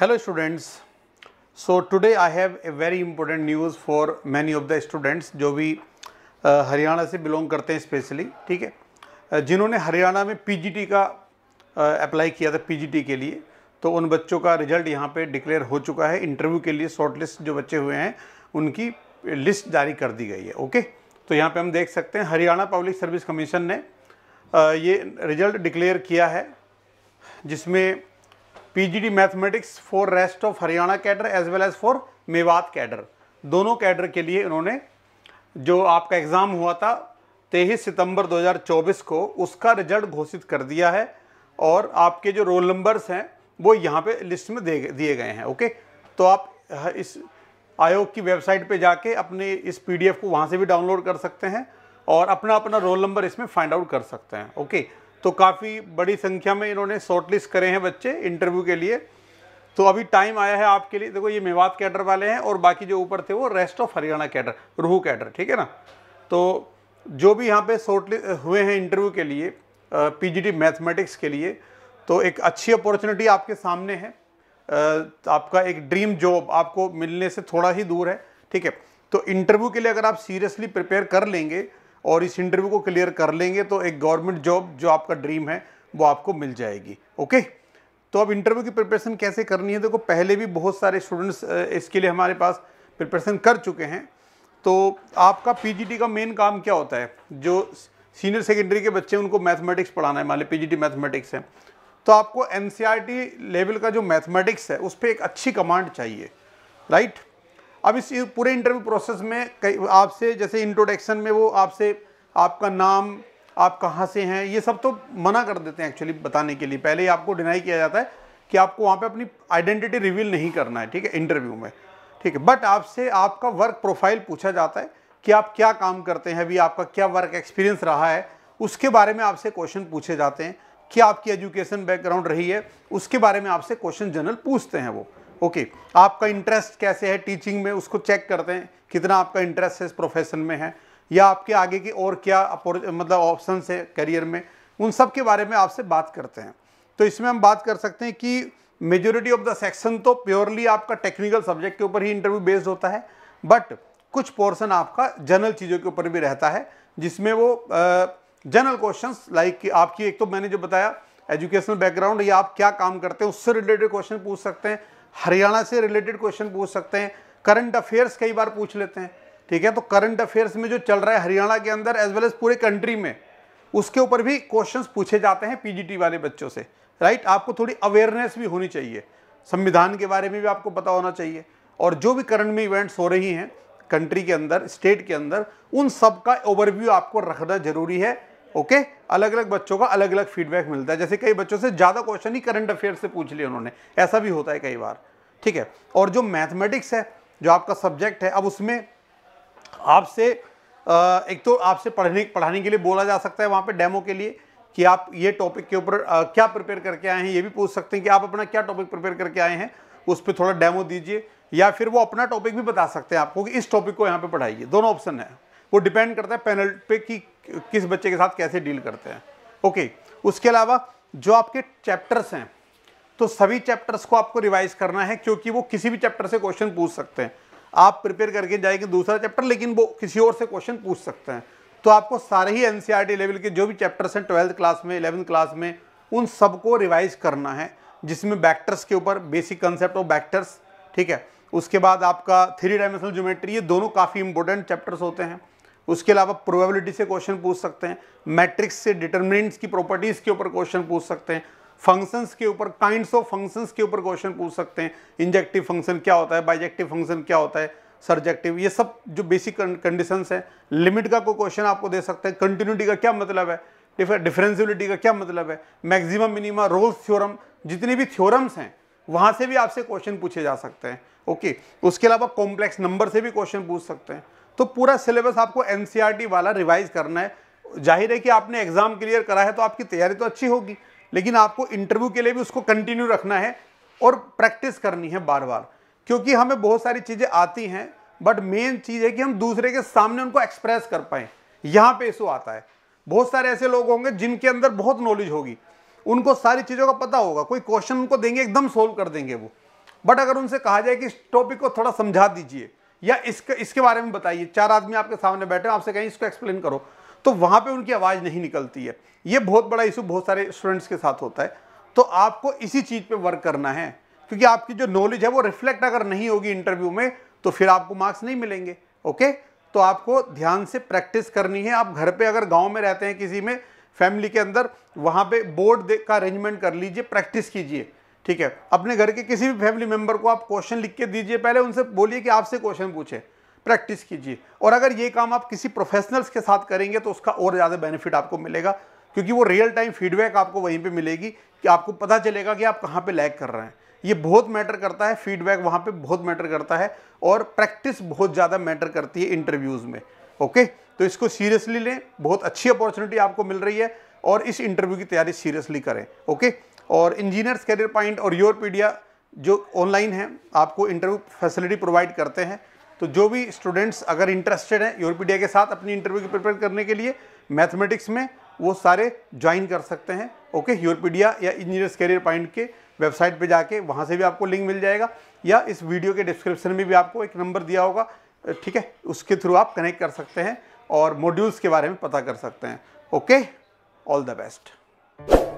Hello students so today I have a very important news for many of the students जो भी हरियाणा से belong करते हैं specially ठीक है जिन्होंने हरियाणा में पीजीटी का अप्लाई किया था पीजीटी के लिए तो उन बच्चों का रिजल्ट यहाँ पे डिक्लेयर हो चुका है इंटरव्यू के लिए शॉर्ट लिस्ट जो बच्चे हुए हैं उनकी लिस्ट जारी कर दी गई है ओके तो यहाँ पर हम देख सकते हैं हरियाणा पब्लिक सर्विस कमीशन ने ये रिजल्ट डिक्लेयर किया है जिसमें PGD mathematics for rest of Haryana cadre as well as for Mewat cadre दोनों कैडर के लिए इन्होंने जो आपका एग्ज़ाम हुआ था तेईस सितंबर 2024 को उसका रिजल्ट घोषित कर दिया है और आपके जो रोल नंबर्स हैं वो यहाँ पे लिस्ट में दे दिए गए हैं ओके तो आप इस आयोग की वेबसाइट पे जाके अपने इस पीडीएफ को वहाँ से भी डाउनलोड कर सकते हैं और अपना अपना रोल नंबर इसमें फाइंड आउट कर सकते हैं ओके तो काफ़ी बड़ी संख्या में इन्होंने शॉर्टलिस्ट करे हैं बच्चे इंटरव्यू के लिए तो अभी टाइम आया है आपके लिए देखो ये मेवात कैडर वाले हैं और बाकी जो ऊपर थे वो रेस्ट ऑफ हरियाणा कैडर रूह कैडर ठीक है ना तो जो भी यहाँ पे शॉर्टलिस्ट हुए हैं इंटरव्यू के लिए पीजीटी मैथमेटिक्स के लिए तो एक अच्छी अपॉर्चुनिटी आपके सामने है आपका एक ड्रीम जॉब आपको मिलने से थोड़ा ही दूर है ठीक है तो इंटरव्यू के लिए अगर आप सीरियसली प्रिपेयर कर लेंगे और इस इंटरव्यू को क्लियर कर लेंगे तो एक गवर्नमेंट जॉब जो आपका ड्रीम है वो आपको मिल जाएगी ओके तो अब इंटरव्यू की प्रिपरेशन कैसे करनी है देखो पहले भी बहुत सारे स्टूडेंट्स इसके लिए हमारे पास प्रिपरेशन कर चुके हैं तो आपका पीजीटी का मेन काम क्या होता है जो सीनियर सेकेंडरी के बच्चे उनको मैथमेटिक्स पढ़ाना है मान ली पी मैथमेटिक्स है तो आपको एन लेवल e का जो मैथमेटिक्स है उस पर एक अच्छी कमांड चाहिए राइट right? अब इस पूरे इंटरव्यू प्रोसेस में कई आपसे जैसे इंट्रोडक्शन में वो आपसे आपका नाम आप कहाँ से हैं ये सब तो मना कर देते हैं एक्चुअली बताने के लिए पहले ही आपको डिनाई किया जाता है कि आपको वहाँ पे अपनी आइडेंटिटी रिवील नहीं करना है ठीक है इंटरव्यू में ठीक है बट आपसे आपका वर्क प्रोफाइल पूछा जाता है कि आप क्या काम करते हैं अभी आपका क्या वर्क एक्सपीरियंस रहा है उसके बारे में आपसे क्वेश्चन पूछे जाते हैं क्या आपकी एजुकेशन बैकग्राउंड रही है उसके बारे में आपसे क्वेश्चन जनरल पूछते हैं वो ओके okay, आपका इंटरेस्ट कैसे है टीचिंग में उसको चेक करते हैं कितना आपका इंटरेस्ट है इस प्रोफेशन में है या आपके आगे के और क्या मतलब ऑप्शन है करियर में उन सब के बारे में आपसे बात करते हैं तो इसमें हम बात कर सकते हैं कि मेजोरिटी ऑफ द सेक्शन तो प्योरली आपका टेक्निकल सब्जेक्ट के ऊपर ही इंटरव्यू बेस्ड होता है बट कुछ पोर्सन आपका जनरल चीज़ों के ऊपर भी रहता है जिसमें वो जनरल क्वेश्चंस लाइक आपकी एक तो मैंने जो बताया एजुकेशनल बैकग्राउंड या आप क्या काम करते हैं उससे रिलेटेड क्वेश्चन पूछ सकते हैं हरियाणा से रिलेटेड क्वेश्चन पूछ सकते हैं करंट अफेयर्स कई बार पूछ लेते हैं ठीक है तो करंट अफेयर्स में जो चल रहा है हरियाणा के अंदर एज वेल एज पूरे कंट्री में उसके ऊपर भी क्वेश्चंस पूछे जाते हैं पीजीटी वाले बच्चों से राइट आपको थोड़ी अवेयरनेस भी होनी चाहिए संविधान के बारे में भी आपको पता होना चाहिए और जो भी करंट में इवेंट्स हो रही हैं कंट्री के अंदर स्टेट के अंदर उन सब का ओवरव्यू आपको रखना जरूरी है ओके अलग अलग बच्चों का अलग अलग फीडबैक मिलता है जैसे कई बच्चों से ज़्यादा क्वेश्चन ही करंट अफेयर से पूछ लिए उन्होंने ऐसा भी होता है कई बार ठीक है और जो मैथमेटिक्स है जो आपका सब्जेक्ट है अब उसमें आपसे एक तो आपसे पढ़ने पढ़ाने के लिए बोला जा सकता है वहाँ पे डेमो के लिए कि आप ये टॉपिक के ऊपर क्या प्रिपेयर करके आए हैं ये भी पूछ सकते हैं कि आप अपना क्या टॉपिक प्रिपेयर करके आए हैं उस पर थोड़ा डेमो दीजिए या फिर वो अपना टॉपिक भी बता सकते हैं आपको कि इस टॉपिक को यहाँ पे पढ़ाइए दोनों ऑप्शन है वो डिपेंड करता है पैनल पे कि किस बच्चे के साथ कैसे डील करते हैं ओके उसके अलावा जो आपके चैप्टर्स हैं तो सभी चैप्टर्स को आपको रिवाइज करना है क्योंकि वो किसी भी चैप्टर से क्वेश्चन पूछ सकते हैं आप प्रिपेयर करके जाएंगे दूसरा चैप्टर लेकिन वो किसी और से क्वेश्चन पूछ सकते हैं तो आपको सारे ही एन e लेवल के जो भी चैप्टर्स हैं ट्वेल्थ क्लास में इलेवंथ क्लास में उन सबको रिवाइज करना है जिसमें बैक्टर्स के ऊपर बेसिक कंसेप्ट ऑफ बैक्टर्स ठीक है उसके बाद आपका थ्री डायमेंशनल ज्योमेट्री ये दोनों काफ़ी इंपॉर्टेंट चैप्टर्स होते हैं उसके अलावा प्रोबेबिलिटी से क्वेश्चन पूछ सकते हैं मैट्रिक्स से डिटर्मिनेंट्स की प्रॉपर्टीज़ के ऊपर क्वेश्चन पूछ सकते हैं फंक्शंस के ऊपर काइंड्स ऑफ फंक्शंस के ऊपर क्वेश्चन पूछ सकते हैं इंजेक्टिव फंक्शन क्या होता है बाइजेक्टिव फंक्शन क्या होता है सर्जेक्टिव ये सब जो बेसिक कंडीशंस है लिमिट का कोई क्वेश्चन आपको दे सकते हैं कंटिन्यूटी का क्या मतलब है डिफरेंसिबिलिटी का क्या मतलब है मैक्सिमम मिनिमम रोल्स थ्योरम जितने भी थ्योरम्स हैं वहाँ से भी आपसे क्वेश्चन पूछे जा सकते हैं ओके उसके अलावा कॉम्प्लेक्स नंबर से भी क्वेश्चन पूछ सकते हैं तो पूरा सिलेबस आपको एनसीईआरटी e वाला रिवाइज करना है जाहिर है कि आपने एग्ज़ाम क्लियर करा है तो आपकी तैयारी तो अच्छी होगी लेकिन आपको इंटरव्यू के लिए भी उसको कंटिन्यू रखना है और प्रैक्टिस करनी है बार बार क्योंकि हमें बहुत सारी चीज़ें आती हैं बट मेन चीज़ है कि हम दूसरे के सामने उनको एक्सप्रेस कर पाएँ यहाँ पे इशू आता है बहुत सारे ऐसे लोग होंगे जिनके अंदर बहुत नॉलेज होगी उनको सारी चीज़ों का पता होगा कोई क्वेश्चन उनको देंगे एकदम सोल्व कर देंगे वो बट अगर उनसे कहा जाए कि इस टॉपिक को थोड़ा समझा दीजिए या इसके इसके बारे में बताइए चार आदमी आपके सामने बैठे आपसे कहीं इसको एक्सप्लेन करो तो वहाँ पे उनकी आवाज़ नहीं निकलती है ये बहुत बड़ा इशू बहुत सारे स्टूडेंट्स के साथ होता है तो आपको इसी चीज़ पे वर्क करना है क्योंकि आपकी जो नॉलेज है वो रिफ्लेक्ट अगर नहीं होगी इंटरव्यू में तो फिर आपको मार्क्स नहीं मिलेंगे ओके तो आपको ध्यान से प्रैक्टिस करनी है आप घर पर अगर गाँव में रहते हैं किसी में फैमिली के अंदर वहाँ पर बोर्ड का अरेंजमेंट कर लीजिए प्रैक्टिस कीजिए ठीक है अपने घर के किसी भी फैमिली मेम्बर को आप क्वेश्चन लिख के दीजिए पहले उनसे बोलिए कि आपसे क्वेश्चन पूछे प्रैक्टिस कीजिए और अगर ये काम आप किसी प्रोफेशनल्स के साथ करेंगे तो उसका और ज़्यादा बेनिफिट आपको मिलेगा क्योंकि वो रियल टाइम फीडबैक आपको वहीं पे मिलेगी कि आपको पता चलेगा कि आप कहाँ पे लैग कर रहे हैं ये बहुत मैटर करता है फीडबैक वहाँ पे बहुत मैटर करता है और प्रैक्टिस बहुत ज़्यादा मैटर करती है इंटरव्यूज़ में ओके तो इसको सीरियसली लें बहुत अच्छी अपॉर्चुनिटी आपको मिल रही है और इस इंटरव्यू की तैयारी सीरियसली करें ओके और इंजीनियर्स करियर पॉइंट और योर पीडिया जो ऑनलाइन है आपको इंटरव्यू फैसिलिटी प्रोवाइड करते हैं तो जो भी स्टूडेंट्स अगर इंटरेस्टेड हैं योरपीडिया के साथ अपनी इंटरव्यू की प्रिपेयर करने के लिए मैथमेटिक्स में वो सारे ज्वाइन कर सकते हैं ओके योरपीडिया या इंजीनियर्स कैरियर पॉइंट के वेबसाइट पे जाके वहाँ से भी आपको लिंक मिल जाएगा या इस वीडियो के डिस्क्रिप्शन में भी आपको एक नंबर दिया होगा ठीक है उसके थ्रू आप कनेक्ट कर सकते हैं और मॉड्यूल्स के बारे में पता कर सकते हैं ओके ऑल द बेस्ट